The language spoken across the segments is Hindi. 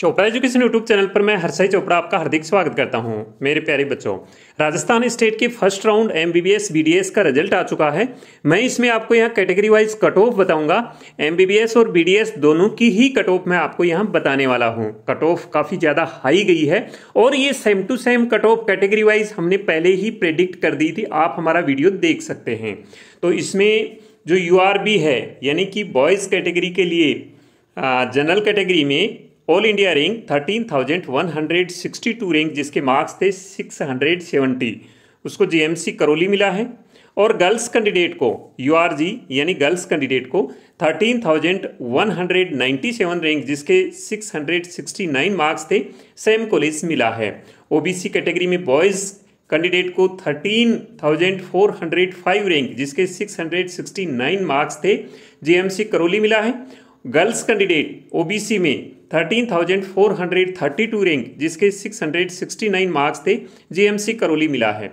चोपड़ा एजुकेशन यूट्यूब चैनल पर मैं हरसई चोपड़ा आपका हार्दिक स्वागत करता हूं मेरे प्यारे बच्चों राजस्थान स्टेट के first round M B BDS का रिजल्ट आ चुका है मैं इसमें आपको यहां कैटेगरी वाइज कट ऑफ बताऊंगा एम और बीडीएस दोनों की ही कट ऑफ मैं आपको यहां बताने वाला हूं कट ऑफ काफ़ी ज़्यादा हाई गई है और ये same to same cut off category wise हमने पहले ही प्रेडिक्ट कर दी थी आप हमारा वीडियो देख सकते हैं तो इसमें जो यू है यानी कि बॉयज़ कैटेगरी के लिए जनरल कैटेगरी में all India rank thirteen thousand one hundred sixty two rank जिसके मार्क्स थे सिक्स हंड्रेड सेवेंटी उसको जेएमसी करोली मिला है और गर्ल्स कैंडिडेट को यूआरजी यानी गर्ल्स कैंडिडेट को thirteen thousand one hundred ninety seven rank जिसके six hundred sixty nine marks थे सेम कॉलेज मिला है ओबीसी कैटेगरी में बॉयज़ कैंडिडेट को thirteen thousand four hundred five rank जिसके six hundred sixty nine marks थे जेएमसी करोली मिला है गर्ल्स कैंडिडेट ओबीसी में 13,432 रैंक जिसके 669 मार्क्स थे जीएमसी करौली मिला है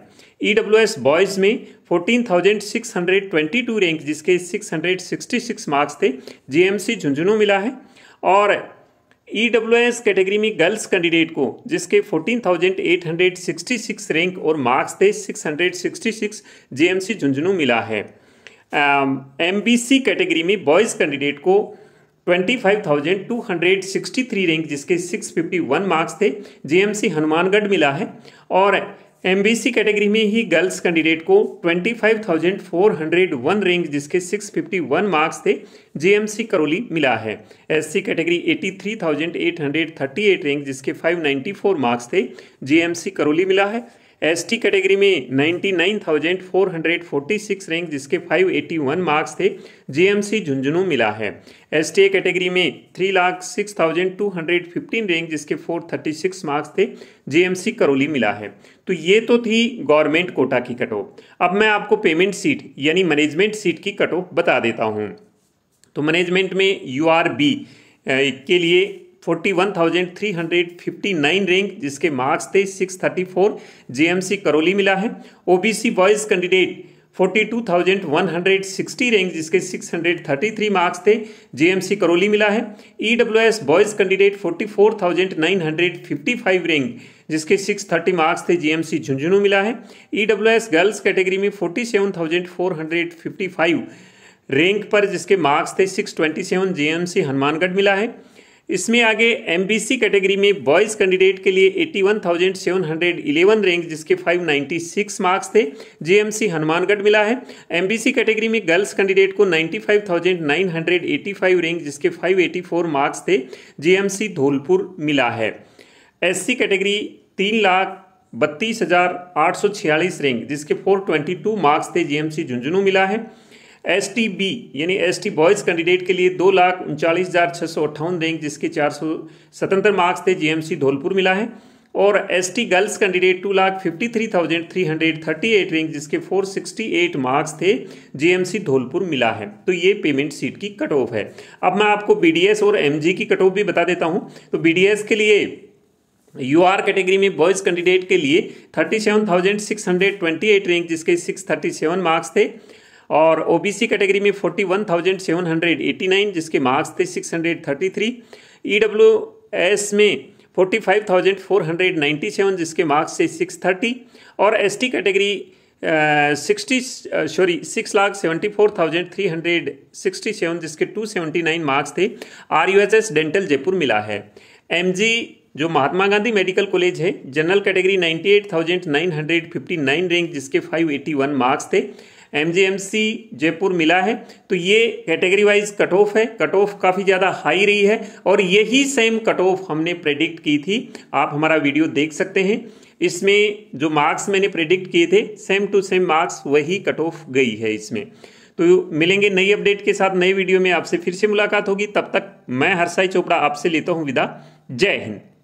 ईडब्ल्यूएस e बॉयज़ में 14,622 रैंक जिसके 666 मार्क्स थे जीएमसी झुंझुनू मिला है और ई डब्ल्यू एस कैटेगरी में गर्ल्स कैंडिडेट को जिसके 14,866 रैंक और मार्क्स थे 666 जीएमसी झुंझुनू मिला है एम बी सी कैटेगरी में बॉयज़ कैंडिडेट को 25,263 रैंक जिसके 651 मार्क्स थे जीएमसी हनुमानगढ़ मिला है और एमबीसी कैटेगरी में ही गर्ल्स कैंडिडेट को 25,401 रैंक जिसके 651 मार्क्स थे जीएमसी करौली मिला है एससी कैटेगरी 83,838 रैंक जिसके 594 मार्क्स थे जीएमसी करौली मिला है एसटी कैटेगरी में 99,446 रैंक जिसके 581 मार्क्स थे सी झुंझुनू मिला है एसटीए कैटेगरी में three lakh six thousand two hundred fifteen rank जिसके फोर थर्टी सिक्स मार्क्स थे सी करौली मिला है तो ये तो थी गवर्नमेंट कोटा की कट ऑफ अब मैं आपको पेमेंट सीट यानी मैनेजमेंट सीट की कट ऑफ बता देता हूँ तो मैनेजमेंट में यू आर बी के लिए 41,359 रैंक जिसके मार्क्स थे 634 जेएमसी करौली मिला है ओबीसी बॉयज कैंडिडेट 42,160 रैंक जिसके 633 मार्क्स थे जेएमसी करौली मिला है ईडब्ल्यूएस बॉयज कैंडिडेट 44,955 रैंक जिसके 630 मार्क्स थे जीएमसी झुंझुनू मिला है ईडब्ल्यूएस गर्ल्स कैटेगरी में 47,455 रैंक पर जिसके मार्क्स थे 627 जेएमसी हनुमानगढ़ मिला है इसमें आगे एम कैटेगरी में बॉयज़ कैंडिडेट के लिए 81,711 रैंक जिसके 596 मार्क्स थे जेएमसी हनुमानगढ़ मिला है एम कैटेगरी में गर्ल्स कैंडिडेट को 95,985 रैंक जिसके 584 मार्क्स थे जीएमसी धौलपुर मिला है एससी कैटेगरी तीन लाख बत्तीस हज़ार आठ सौ छियालीस रैंक जिसके 422 मार्क्स थे जीएमसी झुंझुनू मिला है एस टी बी यानी एस टी बॉयज़ कैंडिडेट के लिए दो लाख उनचालीस हज़ार छः सौ अट्ठावन रैंक जिसके चार सौ सतहत्तर मार्क्स थे जीएमसी धौलपुर मिला है और S T girls candidate two lakh fifty three thousand three hundred thirty eight rank जिसके फोर सिक्सटी एट मार्क्स थे जीएमसी धौलपुर मिला है तो ये पेमेंट सीट की कट ऑफ है अब मैं आपको बीडीएस और एमजी की कट ऑफ भी बता देता हूँ तो बीडीएस के लिए यू आर कैटेगरी में बॉयज़ कैंडिडेट के लिए thirty seven thousand six hundred twenty eight rank जिसके सिक्स थर्टी सेवन मार्क्स थे और ओबीसी कैटेगरी में forty one thousand seven hundred eighty nine जिसके मार्क्स थे six hundred thirty three E W S में forty five thousand four hundred ninety seven जिसके मार्क्स थे सिक्स थर्टी और S T category sixty sorry six lakh seventy four thousand three hundred sixty seven जिसके टू सेवेंटी नाइन मार्क्स थे R U H S dental Jaipur मिला है एम जी जो महात्मा गांधी मेडिकल कॉलेज है जनरल कैटेगरी 98,959 रैंक जिसके 581 मार्क्स थे सी जयपुर मिला है तो ये कैटेगरी वाइज कट ऑफ है कट ऑफ काफ़ी ज़्यादा हाई रही है और यही सेम कट ऑफ हमने प्रेडिक्ट की थी आप हमारा वीडियो देख सकते हैं इसमें जो मार्क्स मैंने प्रेडिक्ट किए थे सेम टू सेम मार्क्स वही कट ऑफ गई है इसमें तो मिलेंगे नई अपडेट के साथ नए वीडियो में आपसे फिर से मुलाकात होगी तब तक मैं हर्षाई चोपड़ा आपसे लेता हूँ विदा जय हिंद